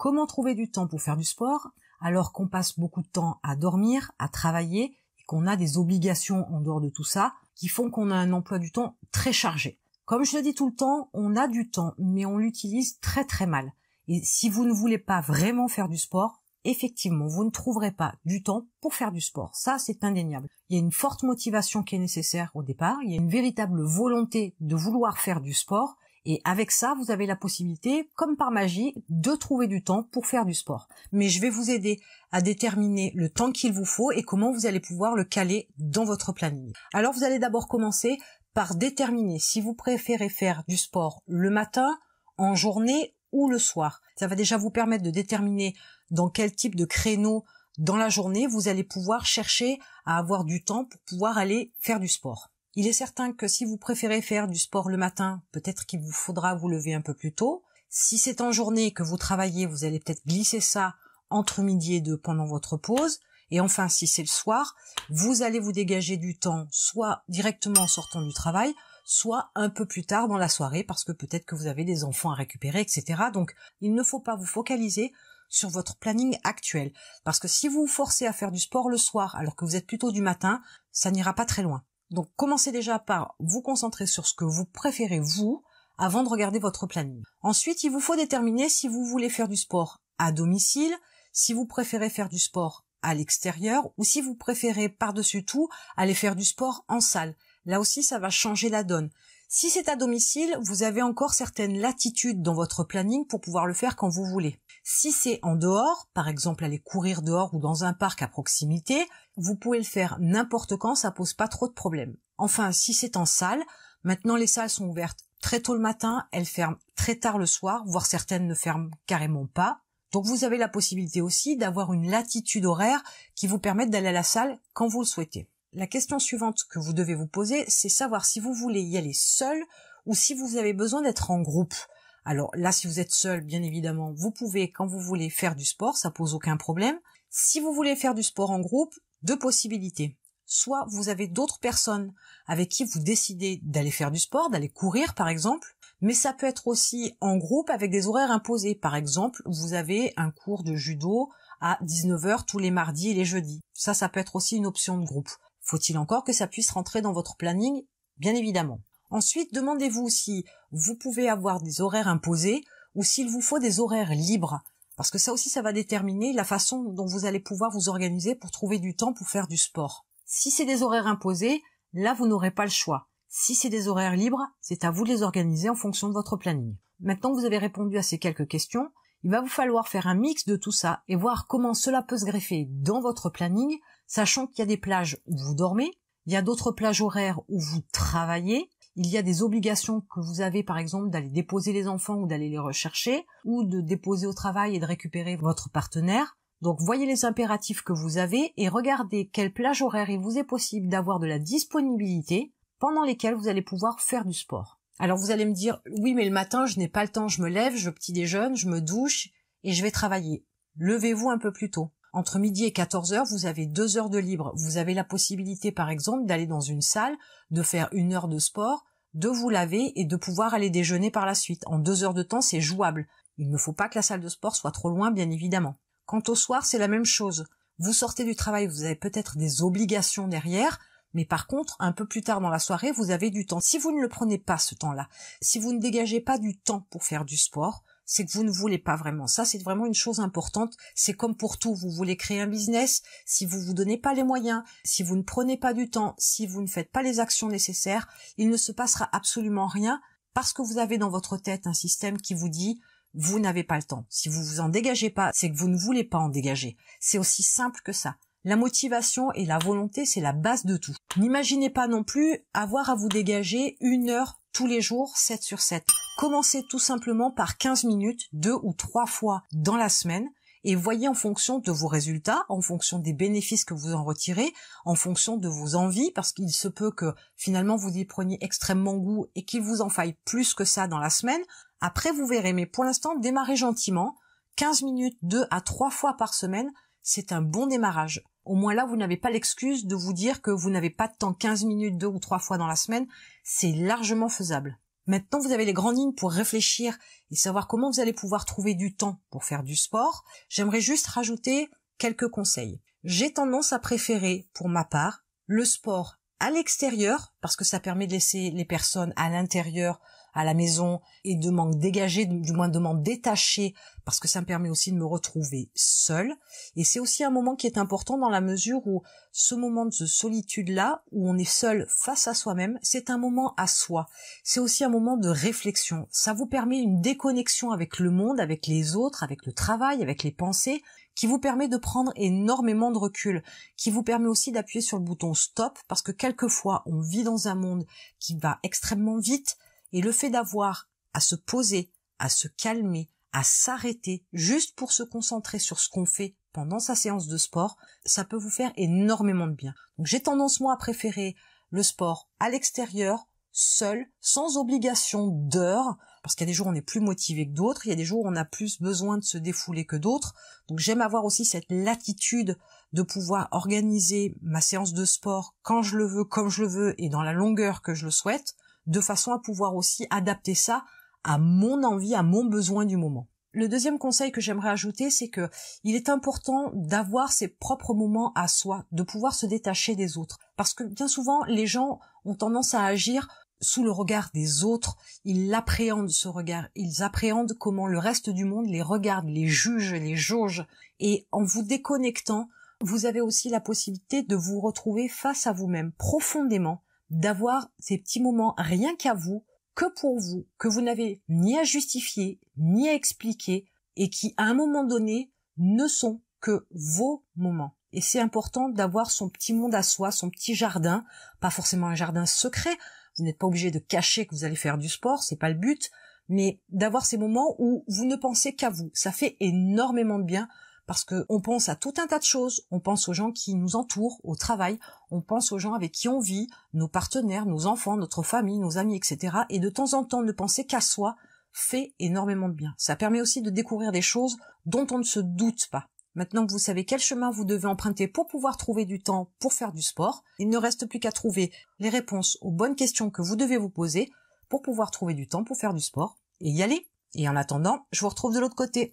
Comment trouver du temps pour faire du sport alors qu'on passe beaucoup de temps à dormir, à travailler et qu'on a des obligations en dehors de tout ça qui font qu'on a un emploi du temps très chargé. Comme je le dis tout le temps, on a du temps mais on l'utilise très très mal. Et si vous ne voulez pas vraiment faire du sport, effectivement, vous ne trouverez pas du temps pour faire du sport. Ça, c'est indéniable. Il y a une forte motivation qui est nécessaire au départ, il y a une véritable volonté de vouloir faire du sport, et avec ça, vous avez la possibilité, comme par magie, de trouver du temps pour faire du sport. Mais je vais vous aider à déterminer le temps qu'il vous faut et comment vous allez pouvoir le caler dans votre planning. Alors vous allez d'abord commencer par déterminer si vous préférez faire du sport le matin, en journée ou le soir. Ça va déjà vous permettre de déterminer dans quel type de créneau dans la journée vous allez pouvoir chercher à avoir du temps pour pouvoir aller faire du sport. Il est certain que si vous préférez faire du sport le matin, peut-être qu'il vous faudra vous lever un peu plus tôt. Si c'est en journée que vous travaillez, vous allez peut-être glisser ça entre midi et deux pendant votre pause. Et enfin, si c'est le soir, vous allez vous dégager du temps, soit directement en sortant du travail, soit un peu plus tard dans la soirée, parce que peut-être que vous avez des enfants à récupérer, etc. Donc, il ne faut pas vous focaliser sur votre planning actuel, parce que si vous vous forcez à faire du sport le soir alors que vous êtes plutôt du matin, ça n'ira pas très loin. Donc commencez déjà par vous concentrer sur ce que vous préférez vous avant de regarder votre planning. Ensuite, il vous faut déterminer si vous voulez faire du sport à domicile, si vous préférez faire du sport à l'extérieur ou si vous préférez par-dessus tout aller faire du sport en salle. Là aussi, ça va changer la donne. Si c'est à domicile, vous avez encore certaines latitudes dans votre planning pour pouvoir le faire quand vous voulez. Si c'est en dehors, par exemple aller courir dehors ou dans un parc à proximité, vous pouvez le faire n'importe quand, ça pose pas trop de problèmes. Enfin, si c'est en salle, maintenant les salles sont ouvertes très tôt le matin, elles ferment très tard le soir, voire certaines ne ferment carrément pas. Donc vous avez la possibilité aussi d'avoir une latitude horaire qui vous permette d'aller à la salle quand vous le souhaitez la question suivante que vous devez vous poser, c'est savoir si vous voulez y aller seul ou si vous avez besoin d'être en groupe. Alors là, si vous êtes seul, bien évidemment, vous pouvez, quand vous voulez faire du sport, ça pose aucun problème. Si vous voulez faire du sport en groupe, deux possibilités. Soit vous avez d'autres personnes avec qui vous décidez d'aller faire du sport, d'aller courir par exemple, mais ça peut être aussi en groupe avec des horaires imposés. Par exemple, vous avez un cours de judo à 19h tous les mardis et les jeudis. Ça, ça peut être aussi une option de groupe. Faut-il encore que ça puisse rentrer dans votre planning Bien évidemment. Ensuite, demandez-vous si vous pouvez avoir des horaires imposés ou s'il vous faut des horaires libres. Parce que ça aussi, ça va déterminer la façon dont vous allez pouvoir vous organiser pour trouver du temps pour faire du sport. Si c'est des horaires imposés, là, vous n'aurez pas le choix. Si c'est des horaires libres, c'est à vous de les organiser en fonction de votre planning. Maintenant que vous avez répondu à ces quelques questions, il va vous falloir faire un mix de tout ça et voir comment cela peut se greffer dans votre planning, sachant qu'il y a des plages où vous dormez, il y a d'autres plages horaires où vous travaillez, il y a des obligations que vous avez par exemple d'aller déposer les enfants ou d'aller les rechercher, ou de déposer au travail et de récupérer votre partenaire. Donc voyez les impératifs que vous avez et regardez quelle plage horaire il vous est possible d'avoir de la disponibilité pendant lesquelles vous allez pouvoir faire du sport. Alors vous allez me dire, oui, mais le matin, je n'ai pas le temps, je me lève, je petit déjeune, je me douche et je vais travailler. Levez-vous un peu plus tôt. Entre midi et 14 heures, vous avez deux heures de libre. Vous avez la possibilité, par exemple, d'aller dans une salle, de faire une heure de sport, de vous laver et de pouvoir aller déjeuner par la suite. En deux heures de temps, c'est jouable. Il ne faut pas que la salle de sport soit trop loin, bien évidemment. Quant au soir, c'est la même chose. Vous sortez du travail, vous avez peut-être des obligations derrière, mais par contre, un peu plus tard dans la soirée, vous avez du temps. Si vous ne le prenez pas ce temps-là, si vous ne dégagez pas du temps pour faire du sport, c'est que vous ne voulez pas vraiment ça, c'est vraiment une chose importante, c'est comme pour tout, vous voulez créer un business, si vous ne vous donnez pas les moyens, si vous ne prenez pas du temps, si vous ne faites pas les actions nécessaires, il ne se passera absolument rien parce que vous avez dans votre tête un système qui vous dit vous n'avez pas le temps. Si vous vous en dégagez pas, c'est que vous ne voulez pas en dégager. C'est aussi simple que ça. La motivation et la volonté, c'est la base de tout. N'imaginez pas non plus avoir à vous dégager une heure tous les jours, 7 sur 7. Commencez tout simplement par 15 minutes, deux ou trois fois dans la semaine, et voyez en fonction de vos résultats, en fonction des bénéfices que vous en retirez, en fonction de vos envies, parce qu'il se peut que finalement vous y preniez extrêmement goût et qu'il vous en faille plus que ça dans la semaine. Après, vous verrez, mais pour l'instant, démarrez gentiment. 15 minutes, 2 à 3 fois par semaine, c'est un bon démarrage au moins là, vous n'avez pas l'excuse de vous dire que vous n'avez pas de temps 15 minutes deux ou trois fois dans la semaine. C'est largement faisable. Maintenant, vous avez les grandes lignes pour réfléchir et savoir comment vous allez pouvoir trouver du temps pour faire du sport. J'aimerais juste rajouter quelques conseils. J'ai tendance à préférer, pour ma part, le sport à l'extérieur parce que ça permet de laisser les personnes à l'intérieur, à la maison, et de m'en dégager, du moins de m'en détacher, parce que ça me permet aussi de me retrouver seule. Et c'est aussi un moment qui est important dans la mesure où ce moment de solitude-là, où on est seul face à soi-même, c'est un moment à soi. C'est aussi un moment de réflexion. Ça vous permet une déconnexion avec le monde, avec les autres, avec le travail, avec les pensées, qui vous permet de prendre énormément de recul, qui vous permet aussi d'appuyer sur le bouton stop, parce que quelquefois on vit dans un monde qui va extrêmement vite, et le fait d'avoir à se poser, à se calmer, à s'arrêter juste pour se concentrer sur ce qu'on fait pendant sa séance de sport, ça peut vous faire énormément de bien. Donc j'ai tendance moi à préférer le sport à l'extérieur, seul, sans obligation d'heure, parce qu'il y a des jours où on est plus motivé que d'autres, il y a des jours où on a plus besoin de se défouler que d'autres. Donc j'aime avoir aussi cette latitude de pouvoir organiser ma séance de sport quand je le veux, comme je le veux et dans la longueur que je le souhaite, de façon à pouvoir aussi adapter ça à mon envie, à mon besoin du moment. Le deuxième conseil que j'aimerais ajouter, c'est que il est important d'avoir ses propres moments à soi, de pouvoir se détacher des autres. Parce que bien souvent, les gens ont tendance à agir sous le regard des autres, ils l'appréhendent ce regard, ils appréhendent comment le reste du monde les regarde, les juge, les jauge. Et en vous déconnectant, vous avez aussi la possibilité de vous retrouver face à vous-même profondément, d'avoir ces petits moments rien qu'à vous, que pour vous, que vous n'avez ni à justifier, ni à expliquer, et qui, à un moment donné, ne sont que vos moments. Et c'est important d'avoir son petit monde à soi, son petit jardin, pas forcément un jardin secret, vous n'êtes pas obligé de cacher que vous allez faire du sport, c'est pas le but, mais d'avoir ces moments où vous ne pensez qu'à vous. Ça fait énormément de bien parce que on pense à tout un tas de choses. On pense aux gens qui nous entourent, au travail. On pense aux gens avec qui on vit, nos partenaires, nos enfants, notre famille, nos amis, etc. Et de temps en temps, ne penser qu'à soi fait énormément de bien. Ça permet aussi de découvrir des choses dont on ne se doute pas. Maintenant que vous savez quel chemin vous devez emprunter pour pouvoir trouver du temps pour faire du sport, il ne reste plus qu'à trouver les réponses aux bonnes questions que vous devez vous poser pour pouvoir trouver du temps pour faire du sport et y aller. Et en attendant, je vous retrouve de l'autre côté.